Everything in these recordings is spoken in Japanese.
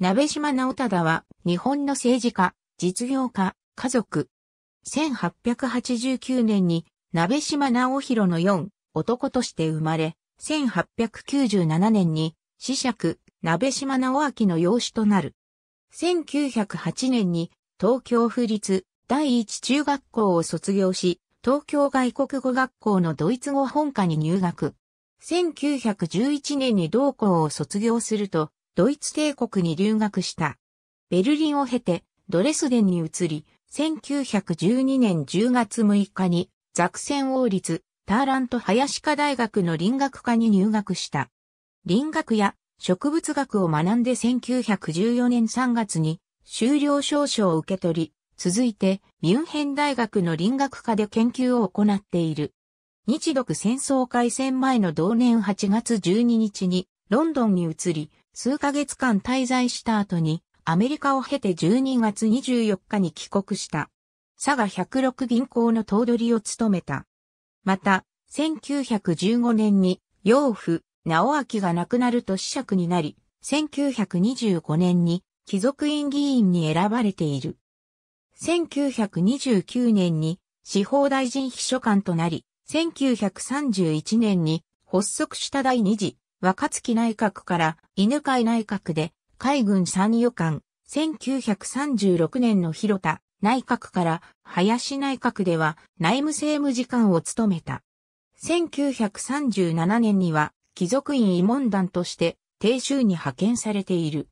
鍋島直忠は、日本の政治家、実業家、家族。1889年に、鍋島直弘の4、男として生まれ、1897年に、子爵、鍋島直明の養子となる。1908年に、東京府立第一中学校を卒業し、東京外国語学校のドイツ語本科に入学。1911年に同校を卒業すると、ドイツ帝国に留学した。ベルリンを経て、ドレスデンに移り、1912年10月6日に、ザクセン王立、ターラント林科大学の林学科に入学した。林学や植物学を学んで1914年3月に修了証書を受け取り、続いてミュンヘン大学の林学科で研究を行っている。日独戦争開戦前の同年8月12日にロンドンに移り、数ヶ月間滞在した後に、アメリカを経て12月24日に帰国した。佐賀106銀行の頭取を務めた。また、1915年に、養父、直明が亡くなると死者になり、1925年に貴族院議員に選ばれている。1929年に司法大臣秘書官となり、1931年に発足した第二次若月内閣から犬飼内閣で海軍参与官、1936年の広田内閣から林内閣では内務政務次官を務めた。1937年には貴族院慰問団として定州に派遣されている。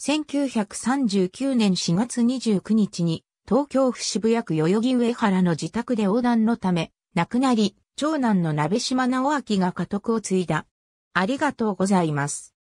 1939年4月29日に東京府渋谷区代々木上原の自宅で横断のため亡くなり、長男の鍋島直明が家督を継いだ。ありがとうございます。